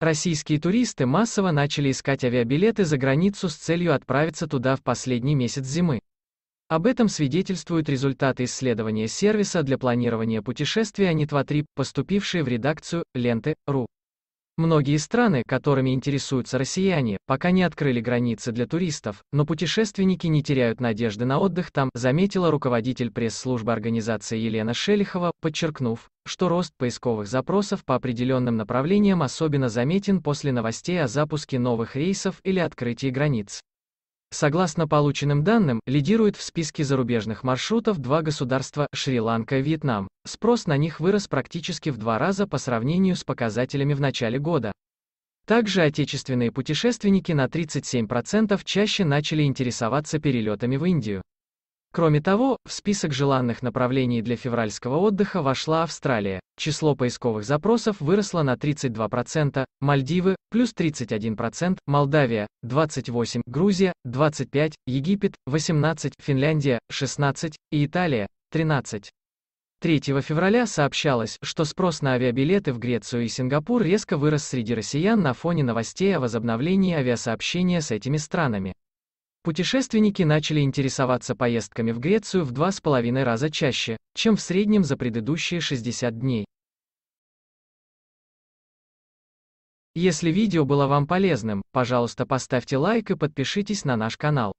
Российские туристы массово начали искать авиабилеты за границу с целью отправиться туда в последний месяц зимы. Об этом свидетельствуют результаты исследования сервиса для планирования путешествий Анитва3, поступившие в редакцию «Ленты.ру». Многие страны, которыми интересуются россияне, пока не открыли границы для туристов, но путешественники не теряют надежды на отдых там, заметила руководитель пресс-службы организации Елена Шелихова, подчеркнув, что рост поисковых запросов по определенным направлениям особенно заметен после новостей о запуске новых рейсов или открытии границ. Согласно полученным данным, лидирует в списке зарубежных маршрутов два государства – Шри-Ланка и Вьетнам. Спрос на них вырос практически в два раза по сравнению с показателями в начале года. Также отечественные путешественники на 37% чаще начали интересоваться перелетами в Индию. Кроме того, в список желанных направлений для февральского отдыха вошла Австралия. Число поисковых запросов выросло на 32%, Мальдивы – плюс 31%, Молдавия – 28%, Грузия – 25%, Египет – 18%, Финляндия – 16% и Италия – 13%. 3 февраля сообщалось, что спрос на авиабилеты в Грецию и Сингапур резко вырос среди россиян на фоне новостей о возобновлении авиасообщения с этими странами. Путешественники начали интересоваться поездками в Грецию в два с половиной раза чаще, чем в среднем за предыдущие 60 дней. Если видео было вам полезным, пожалуйста поставьте лайк и подпишитесь на наш канал.